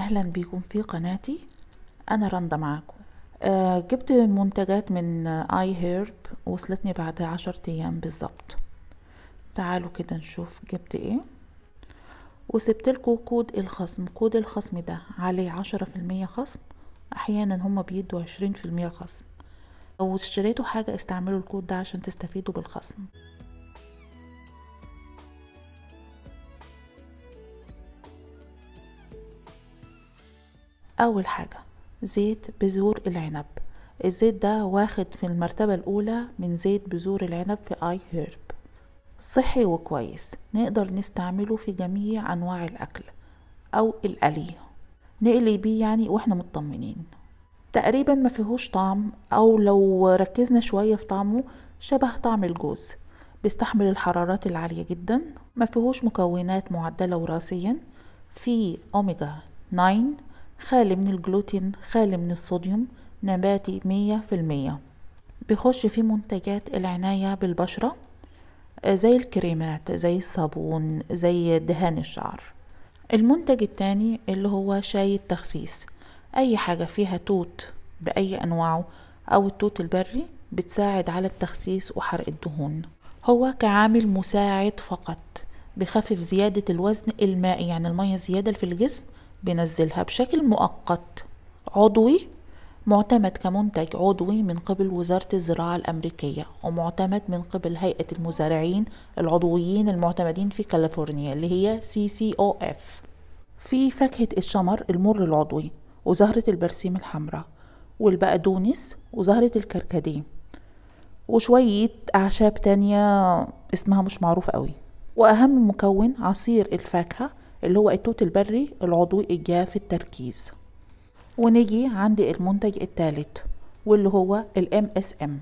اهلا بيكم في قناتي انا رندا معاكم آه جبت منتجات من اي هيرب وصلتني بعد عشر ايام بالظبط تعالوا كده نشوف جبت ايه وسبت لكم كود الخصم كود الخصم ده عليه عشرة في المية خصم احيانا هما بيدوا عشرين في المية خصم لو اشتريتوا حاجة استعملوا الكود ده عشان تستفيدوا بالخصم أول حاجة زيت بذور العنب الزيت ده واخد في المرتبة الأولى من زيت بذور العنب في آي هيرب صحي وكويس نقدر نستعمله في جميع أنواع الأكل أو القلي نقلي بيه يعني وإحنا مطمنين تقريبا ما فيهوش طعم أو لو ركزنا شوية في طعمه شبه طعم الجوز بيستحمل الحرارات العالية جدا ما فيهوش مكونات معدلة وراثيا فيه أوميجا 9 خالي من الجلوتين خالي من الصوديوم نباتي مية في المية بيخش في منتجات العناية بالبشرة زي الكريمات زي الصابون زي دهان الشعر المنتج التاني اللي هو شاي التخسيس أي حاجة فيها توت بأي أنواعه أو التوت البري بتساعد على التخسيس وحرق الدهون هو كعامل مساعد فقط بخفف زيادة الوزن المائي يعني المية زيادة في الجسم بنزلها بشكل مؤقت عضوي معتمد كمنتج عضوي من قبل وزارة الزراعة الأمريكية ومعتمد من قبل هيئة المزارعين العضويين المعتمدين في كاليفورنيا اللي هي CCOF في فاكهة الشمر المر العضوي وزهرة البرسيم الحمراء والبقدونس وزهرة الكركديه وشوية أعشاب تانية اسمها مش معروف قوي وأهم مكون عصير الفاكهة اللي هو التوت البري العضوي الجاف التركيز ونيجي عند المنتج الثالث واللي هو الام اس ام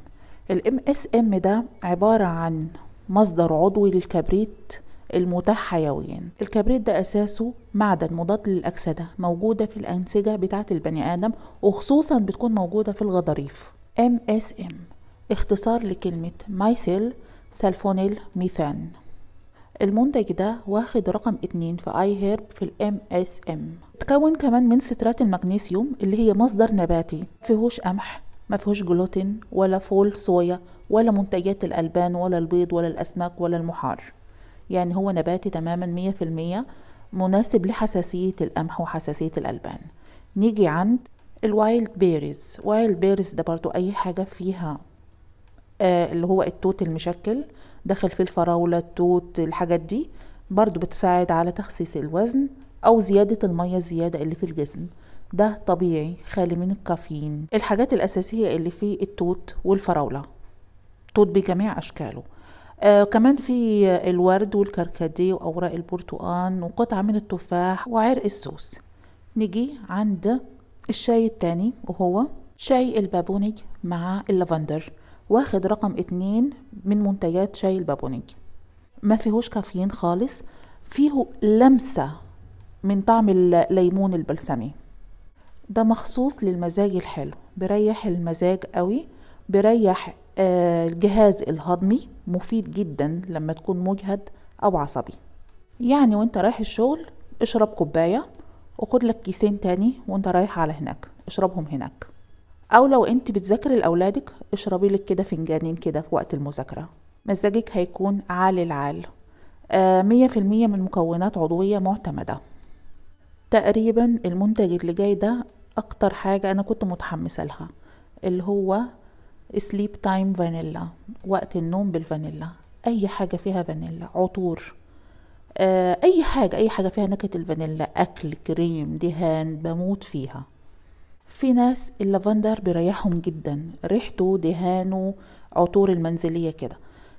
الام اس ام ده عبارة عن مصدر عضوي للكبريت المتاح حيويا الكبريت ده أساسه معدن مضاد للأكسدة موجودة في الأنسجة بتاعة البني آدم وخصوصا بتكون موجودة في الغضاريف MSM اختصار لكلمة مايسيل سلفونيل ميثان المنتج ده واخد رقم اتنين في اي هيرب في الام اس ام تكون كمان من سترات المغنيسيوم اللي هي مصدر نباتي فيهوش قمح ما فيهوش جلوتين ولا فول صويا ولا منتجات الألبان ولا البيض ولا الأسماك ولا المحار يعني هو نباتي تماما مية في المية مناسب لحساسية القمح وحساسية الألبان نيجي عند الوايلد بيريز وايلد بيريز ده برضو أي حاجة فيها آه، اللي هو التوت المشكل داخل فيه الفراولة التوت الحاجات دي برضو بتساعد على تخسيس الوزن أو زيادة المية الزيادة اللي في الجسم ده طبيعي خالي من الكافيين الحاجات الأساسية اللي فيه التوت والفراولة توت بجميع أشكاله آه كمان في الورد والكركديه وأوراق البرتقان وقطعة من التفاح وعرق السوس نيجي عند الشاي التاني وهو شاي البابونج مع اللافندر واخد رقم اتنين من منتجات شاي البابونج ما فيهوش كافيين خالص فيه لمسة من طعم الليمون البلسمي ده مخصوص للمزاج الحلو بيريح المزاج قوي بيريح الجهاز آه، الهضمي مفيد جدا لما تكون مجهد أو عصبي يعني وانت رايح الشغل اشرب كوباية وخد لك كيسين تاني وانت رايح على هناك اشربهم هناك أو لو أنت بتذاكري لأولادك اشربي لك كده فنجانين كده في وقت المذاكرة مزاجك هيكون عال العال آه، مية في المية من مكونات عضوية معتمدة تقريبا المنتج اللي جاي ده أكتر حاجة أنا كنت متحمسة لها اللي هو سليب تايم فانيلا وقت النوم بالفانيلا أي حاجة فيها فانيلا عطور آه، أي حاجة أي حاجة فيها نكهة الفانيلا أكل كريم دهان بموت فيها في ناس اللافندر بيريحهم جدا ريحته دهانه عطور المنزلية كده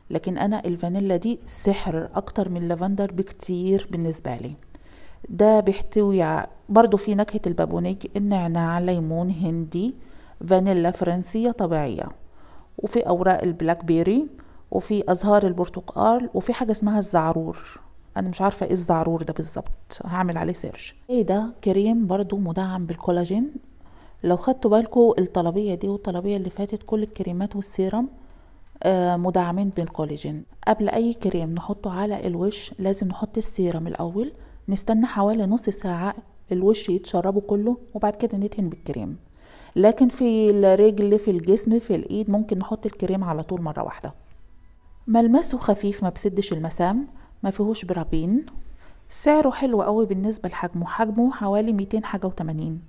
لكن أنا الفانيلا دي سحر أكتر من اللافندر بكتير بالنسبة لي ده بيحتوي برضو في نكهة البابونيك النعناع ليمون هندي فانيلا فرنسية طبيعية وفي أوراق البلاك بيري وفي أزهار البرتقال وفي حاجة اسمها الزعرور انا مش عارفه ايه الزعرور ده بالظبط هعمل عليه سيرش ايه ده كريم برضو مدعم بالكولاجين لو خدتوا بالكو الطلبية دي والطلبية اللي فاتت كل الكريمات والسيرم آه، مدعمين بالكولاجين قبل اي كريم نحطه على الوش لازم نحط السيرم الاول نستنى حوالي نص ساعة الوش يتشربه كله وبعد كده ندهن بالكريم لكن في الرجل في الجسم في الايد ممكن نحط الكريم على طول مرة واحدة ملمسه خفيف ما بسدش المسام ما فيهوش برابين سعره حلو قوي بالنسبة لحجمه حجمه حوالي ميتين حاجة وتمانين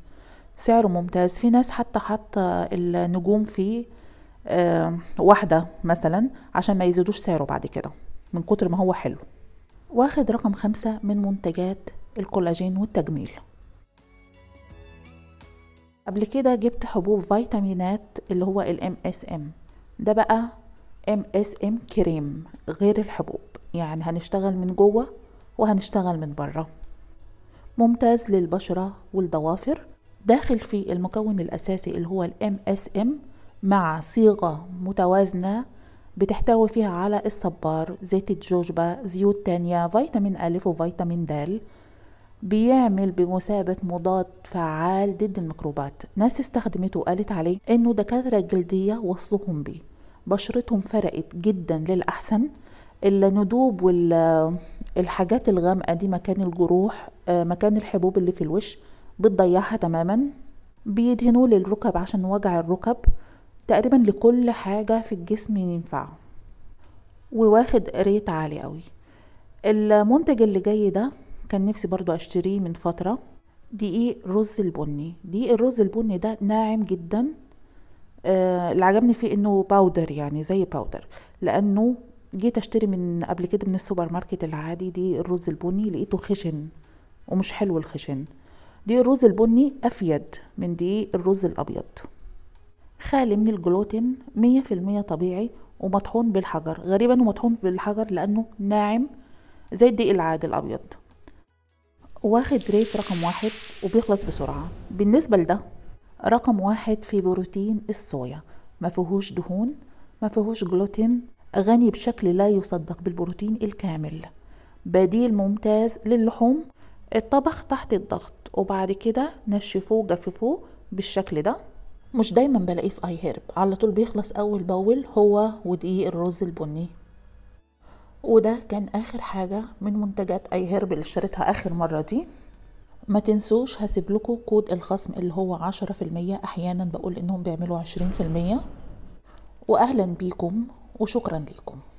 سعره ممتاز في ناس حتى حط النجوم فيه واحدة مثلا عشان ما يزيدوش سعره بعد كده من كتر ما هو حلو واخد رقم خمسة من منتجات الكولاجين والتجميل قبل كده جبت حبوب فيتامينات اللي هو ال اس ام ده بقى ام اس ام كريم غير الحبوب يعني هنشتغل من جوه وهنشتغل من بره ممتاز للبشرة والضوافر داخل في المكون الأساسي اللي هو ال MSM مع صيغة متوازنة بتحتوي فيها على الصبار زيت الجوجبا زيوت تانية فيتامين ألف وفيتامين د بيعمل بمثابة مضاد فعال ضد الميكروبات ناس استخدمته وقالت عليه انه دكاترة الجلدية وصلهم بيه بشرتهم فرقت جدا للأحسن الندوب والحاجات الغامقة دي مكان الجروح آه، مكان الحبوب اللي في الوش بتضيعها تماما بيدهنوا للركب عشان وجع الركب تقريبا لكل حاجة في الجسم ينفع وواخد ريت عالي قوي المنتج اللي جاي ده كان نفسي برضو اشتريه من فترة دقيق رز البني دقيق الرز البني ده ناعم جدا آه اللي عجبني فيه انه باودر يعني زي باودر لانه جيت اشتري من قبل كده من السوبر ماركت العادي دي الرز البني لقيته خشن ومش حلو الخشن دقيق الرز البني أفيد من دقيق الرز الأبيض خالي من الجلوتين مية في المية طبيعي ومطحون بالحجر غالبا هو مطحون بالحجر لأنه ناعم زي الدقيق العادي الأبيض واخد ريت رقم واحد وبيخلص بسرعة بالنسبة لده رقم واحد في بروتين الصويا ما فيهوش دهون ما فيهوش جلوتين غني بشكل لا يصدق بالبروتين الكامل بديل ممتاز للحوم الطبخ تحت الضغط وبعد كده نشفوه جففوه بالشكل ده مش دايما بلاقيه في اي هرب على طول بيخلص اول باول هو ودقيق الرز البني وده كان اخر حاجه من منتجات اي هرب اللي اشتريتها اخر مره دي ما تنسوش هسيب لكم كود الخصم اللي هو عشرة في المية احيانا بقول انهم بيعملوا عشرين في المية واهلا بيكم وشكرا ليكم